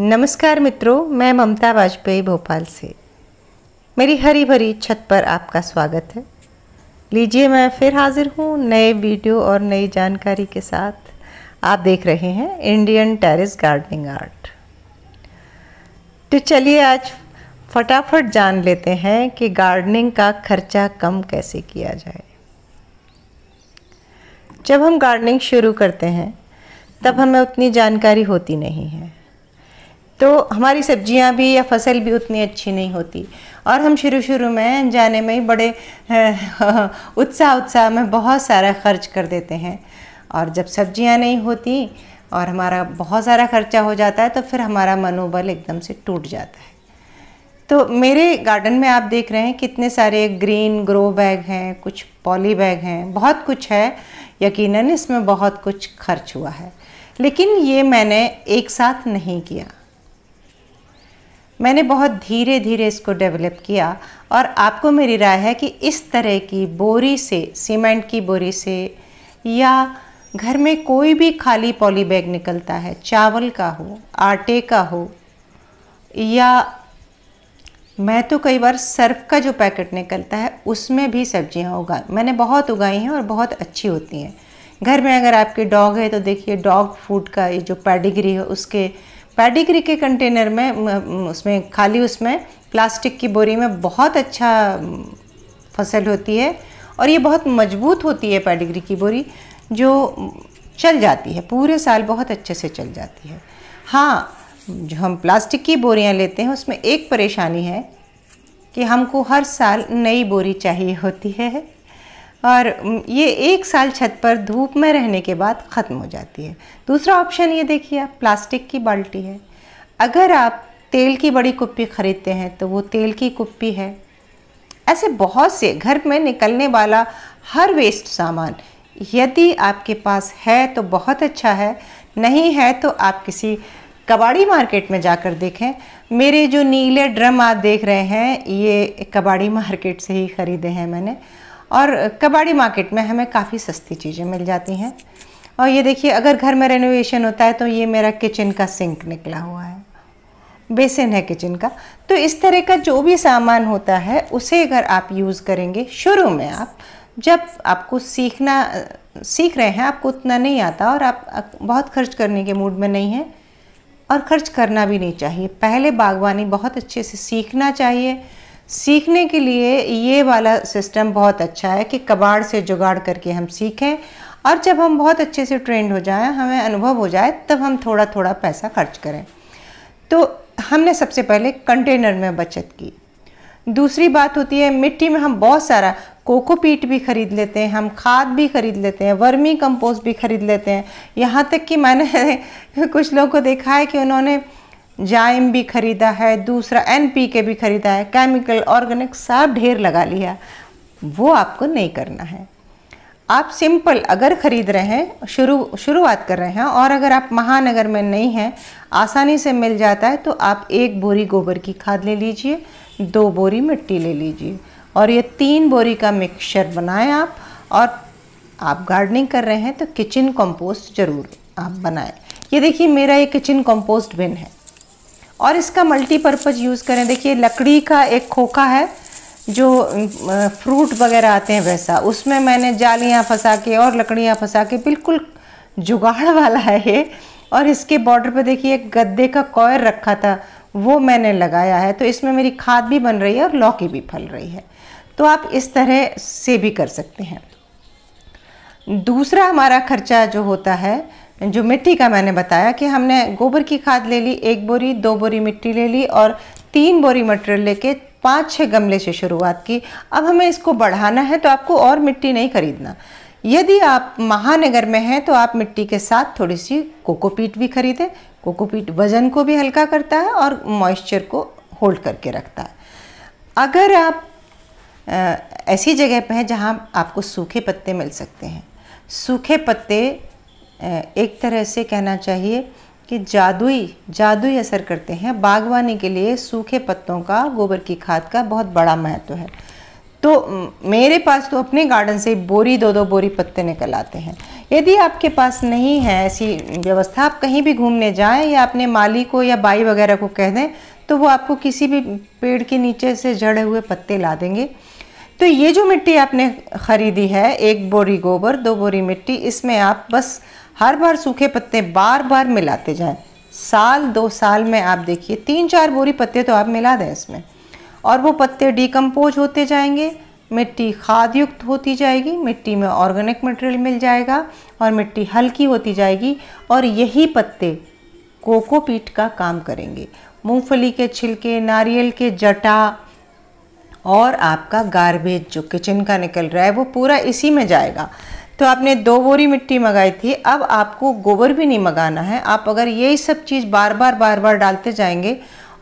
नमस्कार मित्रों मैं ममता वाजपेयी भोपाल से मेरी हरी भरी छत पर आपका स्वागत है लीजिए मैं फिर हाजिर हूँ नए वीडियो और नई जानकारी के साथ आप देख रहे हैं इंडियन टेरिस गार्डनिंग आर्ट तो चलिए आज फटाफट जान लेते हैं कि गार्डनिंग का खर्चा कम कैसे किया जाए जब हम गार्डनिंग शुरू करते हैं तब हमें उतनी जानकारी होती नहीं है तो हमारी सब्जियां भी या फसल भी उतनी अच्छी नहीं होती और हम शुरू शुरू में जाने में ही बड़े उत्साह उत्साह में बहुत सारा खर्च कर देते हैं और जब सब्जियां नहीं होती और हमारा बहुत सारा खर्चा हो जाता है तो फिर हमारा मनोबल एकदम से टूट जाता है तो मेरे गार्डन में आप देख रहे हैं कितने सारे ग्रीन ग्रो बैग हैं कुछ पॉली बैग हैं बहुत कुछ है यकीनन इसमें बहुत कुछ खर्च हुआ है लेकिन ये मैंने एक साथ नहीं किया मैंने बहुत धीरे धीरे इसको डेवलप किया और आपको मेरी राय है कि इस तरह की बोरी से सीमेंट की बोरी से या घर में कोई भी खाली पॉली बैग निकलता है चावल का हो आटे का हो या मैं तो कई बार सर्फ का जो पैकेट निकलता है उसमें भी सब्जियां उगा मैंने बहुत उगाई हैं और बहुत अच्छी होती हैं घर में अगर आपके डॉग है तो देखिए डॉग फूड का ये जो पैडिग्री है उसके पैडिग्री के कंटेनर में उसमें खाली उसमें प्लास्टिक की बोरी में बहुत अच्छा फसल होती है और ये बहुत मजबूत होती है पैडिग्री की बोरी जो चल जाती है पूरे साल बहुत अच्छे से चल जाती है हाँ जो हम प्लास्टिक की बोरियाँ लेते हैं उसमें एक परेशानी है कि हमको हर साल नई बोरी चाहिए होती है और ये एक साल छत पर धूप में रहने के बाद ख़त्म हो जाती है दूसरा ऑप्शन ये देखिए आप प्लास्टिक की बाल्टी है अगर आप तेल की बड़ी कुप्पी ख़रीदते हैं तो वो तेल की कुप्पी है ऐसे बहुत से घर में निकलने वाला हर वेस्ट सामान यदि आपके पास है तो बहुत अच्छा है नहीं है तो आप किसी कबाड़ी मार्केट में जाकर देखें मेरे जो नीले ड्रम आप देख रहे हैं ये कबाड़ी मार्केट से ही ख़रीदे हैं मैंने और कबाड़ी मार्केट में हमें काफ़ी सस्ती चीज़ें मिल जाती हैं और ये देखिए अगर घर में रेनोवेशन होता है तो ये मेरा किचन का सिंक निकला हुआ है बेसिन है किचन का तो इस तरह का जो भी सामान होता है उसे अगर आप यूज़ करेंगे शुरू में आप जब आपको सीखना सीख रहे हैं आपको उतना नहीं आता और आप बहुत खर्च करने के मूड में नहीं हैं और ख़र्च करना भी नहीं चाहिए पहले बागवानी बहुत अच्छे से सीखना चाहिए सीखने के लिए ये वाला सिस्टम बहुत अच्छा है कि कबाड़ से जुगाड़ करके हम सीखें और जब हम बहुत अच्छे से ट्रेंड हो जाएं हमें अनुभव हो जाए तब हम थोड़ा थोड़ा पैसा खर्च करें तो हमने सबसे पहले कंटेनर में बचत की दूसरी बात होती है मिट्टी में हम बहुत सारा कोकोपीट भी ख़रीद लेते हैं हम खाद भी ख़रीद लेते हैं वर्मी कंपोस्ट भी ख़रीद लेते हैं यहाँ तक कि मैंने कुछ लोगों को देखा है कि उन्होंने जाइम भी खरीदा है दूसरा एन पी के भी खरीदा है केमिकल ऑर्गेनिक सब ढेर लगा लिया वो आपको नहीं करना है आप सिंपल अगर ख़रीद रहे हैं शुरू शुरुआत कर रहे हैं और अगर आप महानगर में नहीं हैं आसानी से मिल जाता है तो आप एक बोरी गोबर की खाद ले लीजिए दो बोरी मिट्टी ले लीजिए और ये तीन बोरी का मिक्सचर बनाएं आप और आप गार्डनिंग कर रहे हैं तो किचन कंपोस्ट ज़रूर आप बनाएं ये देखिए मेरा ये किचन कंपोस्ट बिन है और इसका मल्टीपर्पज़ यूज़ करें देखिए लकड़ी का एक खोखा है जो फ्रूट वगैरह आते हैं वैसा उसमें मैंने जालियाँ फंसा के और लकड़ियाँ फंसा के बिल्कुल जुगाड़ वाला है ये और इसके बॉर्डर पर देखिए एक गद्दे का कॉयर रखा था वो मैंने लगाया है तो इसमें मेरी खाद भी बन रही है और लौकी भी फल रही है तो आप इस तरह से भी कर सकते हैं दूसरा हमारा खर्चा जो होता है जो मिट्टी का मैंने बताया कि हमने गोबर की खाद ले ली एक बोरी दो बोरी मिट्टी ले ली और तीन बोरी मटेरियल लेके पाँच छः गमले से शुरुआत की अब हमें इसको बढ़ाना है तो आपको और मिट्टी नहीं खरीदना यदि आप महानगर में हैं तो आप मिट्टी के साथ थोड़ी सी कोकोपीट भी खरीदें कोकोपीट वज़न को भी हल्का करता है और मॉइस्चर को होल्ड करके रखता है अगर आप ऐसी जगह पर हैं जहाँ आपको सूखे पत्ते मिल सकते हैं सूखे पत्ते एक तरह से कहना चाहिए कि जादुई जादुई असर करते हैं बागवानी के लिए सूखे पत्तों का गोबर की खाद का बहुत बड़ा महत्व है तो मेरे पास तो अपने गार्डन से बोरी दो दो बोरी पत्ते निकल आते हैं यदि आपके पास नहीं है ऐसी व्यवस्था आप कहीं भी घूमने जाएं या अपने माली को या बाई वगैरह को कह दें तो वो आपको किसी भी पेड़ के नीचे से जड़े हुए पत्ते ला देंगे तो ये जो मिट्टी आपने ख़रीदी है एक बोरी गोबर दो बोरी मिट्टी इसमें आप बस हर बार सूखे पत्ते बार बार मिलाते जाएं साल दो साल में आप देखिए तीन चार बोरी पत्ते तो आप मिला दें इसमें और वो पत्ते डिकम्पोज होते जाएंगे मिट्टी खाद युक्त होती जाएगी मिट्टी में ऑर्गेनिक मटेरियल मिल जाएगा और मिट्टी हल्की होती जाएगी और यही पत्ते कोकोपीट का काम करेंगे मूंगफली के छिलके नारियल के जटा और आपका गार्बेज जो किचन का निकल रहा है वो पूरा इसी में जाएगा तो आपने दो बोरी मिट्टी मंगाई थी अब आपको गोबर भी नहीं मंगाना है आप अगर यही सब चीज़ बार बार बार बार डालते जाएंगे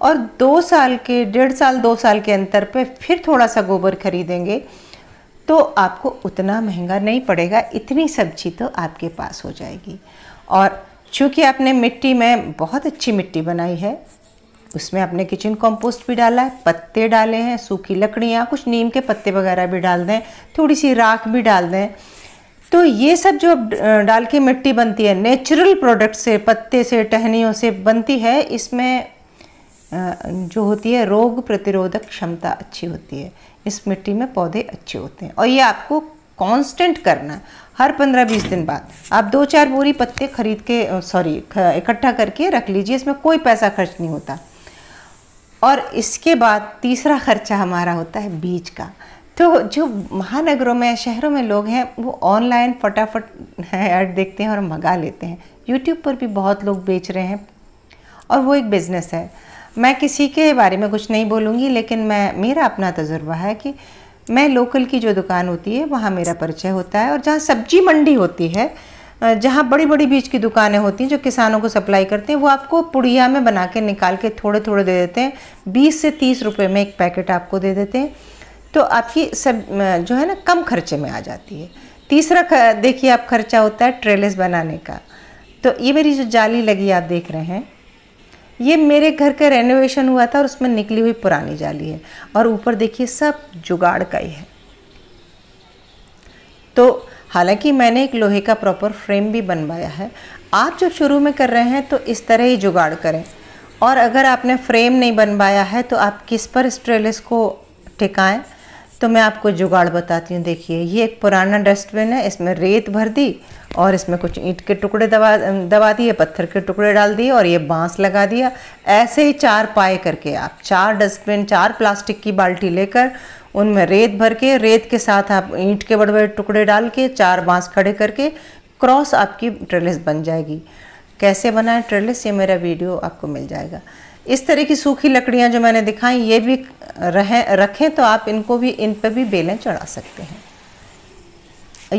और दो साल के डेढ़ साल दो साल के अंतर पे फिर थोड़ा सा गोबर खरीदेंगे तो आपको उतना महंगा नहीं पड़ेगा इतनी सब्जी तो आपके पास हो जाएगी और चूँकि आपने मिट्टी में बहुत अच्छी मिट्टी बनाई है उसमें आपने किचन कंपोस्ट भी डाला है पत्ते डाले हैं सूखी लकड़ियाँ कुछ नीम के पत्ते वगैरह भी डाल दें थोड़ी सी राख भी डाल दें तो ये सब जो डाल के मिट्टी बनती है नेचुरल प्रोडक्ट से पत्ते से टहनियों से बनती है इसमें जो होती है रोग प्रतिरोधक क्षमता अच्छी होती है इस मिट्टी में पौधे अच्छे होते हैं और ये आपको कांस्टेंट करना हर पंद्रह बीस दिन बाद आप दो चार बोरी पत्ते खरीद के सॉरी इकट्ठा करके रख लीजिए इसमें कोई पैसा खर्च नहीं होता और इसके बाद तीसरा खर्चा हमारा होता है बीज का तो जो महानगरों में शहरों में लोग हैं वो ऑनलाइन फटाफट ऐड देखते हैं और मंगा लेते हैं यूट्यूब पर भी बहुत लोग बेच रहे हैं और वो एक बिज़नेस है मैं किसी के बारे में कुछ नहीं बोलूँगी लेकिन मैं मेरा अपना तजुर्बा है कि मैं लोकल की जो दुकान होती है वहाँ मेरा परिचय होता है और जहाँ सब्जी मंडी होती है जहाँ बड़ी बड़ी बीज की दुकानें होती हैं जो किसानों को सप्लाई करते हैं वो आपको पुड़िया में बना के निकाल के थोड़े थोड़े दे देते हैं बीस से तीस रुपये में एक पैकेट आपको दे देते हैं तो आपकी सब जो है ना कम खर्चे में आ जाती है तीसरा देखिए आप खर्चा होता है ट्रेलिस बनाने का तो ये मेरी जो जाली लगी आप देख रहे हैं ये मेरे घर का रेनोवेशन हुआ था और उसमें निकली हुई पुरानी जाली है और ऊपर देखिए सब जुगाड़ का ही है तो हालांकि मैंने एक लोहे का प्रॉपर फ्रेम भी बनवाया है आप जब शुरू में कर रहे हैं तो इस तरह ही जुगाड़ करें और अगर आपने फ्रेम नहीं बनवाया है तो आप किस पर स्ट्रेलिस को टिकाएं तो मैं आपको जुगाड़ बताती हूँ देखिए ये एक पुराना डस्टबिन है इसमें रेत भर दी और इसमें कुछ ईंट के टुकड़े दबा दबा दिए पत्थर के टुकड़े डाल दिए और ये बांस लगा दिया ऐसे ही चार पाए करके आप चार डस्टबिन चार प्लास्टिक की बाल्टी लेकर उनमें रेत भर के रेत के साथ आप ईंट के बड़े बड़े टुकड़े डाल के चार बाँस खड़े करके क्रॉस आपकी ट्रेलिस बन जाएगी कैसे बनाएं ट्रेलिस ये मेरा वीडियो आपको मिल जाएगा इस तरह की सूखी लकड़ियाँ जो मैंने दिखाई ये भी रहें रखें तो आप इनको भी इन पर भी बेलें चढ़ा सकते हैं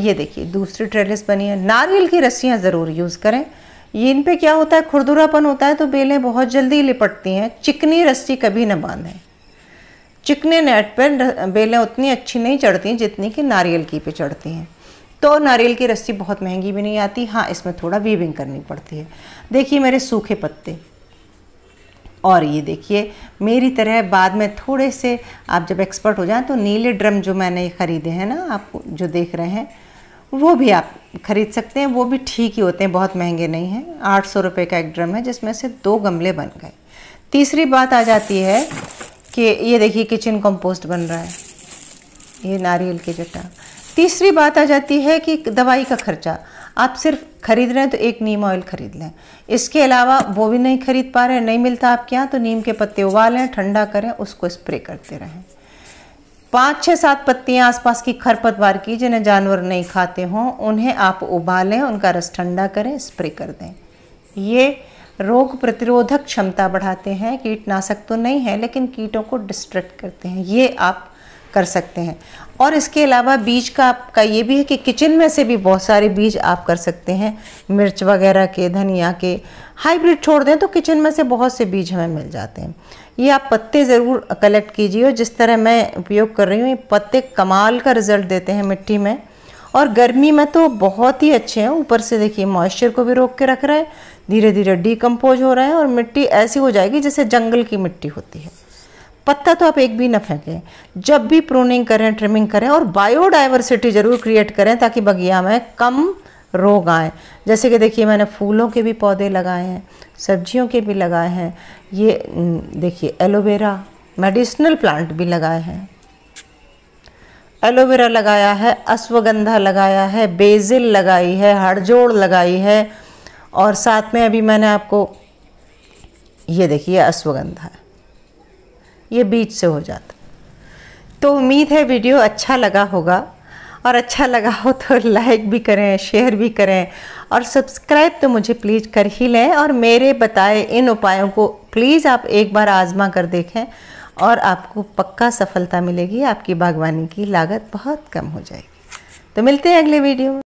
ये देखिए दूसरी ट्रेलिस बनी है नारियल की रस्सियाँ ज़रूर यूज़ करें ये इन पे क्या होता है खुरदुरापन होता है तो बेलें बहुत जल्दी लिपटती हैं चिकनी रस्सी कभी न बांधें चिकने नेट पर बेलें उतनी अच्छी नहीं चढ़ती जितनी कि नारियल की पे चढ़ती हैं तो नारियल की रस्सी बहुत महंगी भी नहीं आती हाँ इसमें थोड़ा वीविंग करनी पड़ती है देखिए मेरे सूखे पत्ते और ये देखिए मेरी तरह बाद में थोड़े से आप जब एक्सपर्ट हो जाएं तो नीले ड्रम जो मैंने ख़रीदे हैं ना आप जो देख रहे हैं वो भी आप खरीद सकते हैं वो भी ठीक ही होते हैं बहुत महंगे नहीं हैं आठ सौ रुपये का एक ड्रम है जिसमें से दो गमले बन गए तीसरी बात आ जाती है कि ये देखिए किचन कंपोस्ट बन रहा है ये नारियल की जटा तीसरी बात आ जाती है कि दवाई का खर्चा आप सिर्फ खरीद रहे हैं तो एक नीम ऑयल खरीद लें इसके अलावा वो भी नहीं खरीद पा रहे हैं नहीं मिलता आपके यहाँ तो नीम के पत्ते उबालें ठंडा करें उसको स्प्रे करते रहें पाँच छः सात पत्तियाँ आसपास की खरपतवार की जिन्हें जानवर नहीं खाते हों उन्हें आप उबालें उनका रस ठंडा करें स्प्रे कर दें ये रोग प्रतिरोधक क्षमता बढ़ाते हैं कीटनाशक तो नहीं है लेकिन कीटों को डिस्ट्रैक्ट करते हैं ये आप कर सकते हैं और इसके अलावा बीज का आपका ये भी है कि किचन में से भी बहुत सारे बीज आप कर सकते हैं मिर्च वगैरह के धनिया के हाइब्रिड छोड़ दें तो किचन में से बहुत से बीज हमें मिल जाते हैं ये आप पत्ते ज़रूर कलेक्ट कीजिए और जिस तरह मैं उपयोग कर रही हूँ ये पत्ते कमाल का रिज़ल्ट देते हैं मिट्टी में और गर्मी में तो बहुत ही अच्छे हैं ऊपर से देखिए मॉइस्चर को भी रोक के रख रहा है धीरे धीरे डीकम्पोज हो रहा है और मिट्टी ऐसी हो जाएगी जैसे जंगल की मिट्टी होती है पत्ता तो आप एक भी ना फेंकें जब भी प्रूनिंग करें ट्रिमिंग करें और बायोडाइवर्सिटी ज़रूर क्रिएट करें ताकि बगिया में कम रोग आए जैसे कि देखिए मैंने फूलों के भी पौधे लगाए हैं सब्जियों के भी लगाए हैं ये देखिए एलोवेरा मेडिसिनल प्लांट भी लगाए हैं एलोवेरा लगाया है अश्वगंधा लगाया है बेजिल लगाई है हड़जोड़ लगाई है और साथ में अभी मैंने आपको ये देखिए अश्वगंधा ये बीच से हो जाता तो उम्मीद है वीडियो अच्छा लगा होगा और अच्छा लगा हो तो लाइक भी करें शेयर भी करें और सब्सक्राइब तो मुझे प्लीज़ कर ही लें और मेरे बताए इन उपायों को प्लीज़ आप एक बार आज़मा कर देखें और आपको पक्का सफलता मिलेगी आपकी बागवानी की लागत बहुत कम हो जाएगी तो मिलते हैं अगले वीडियो में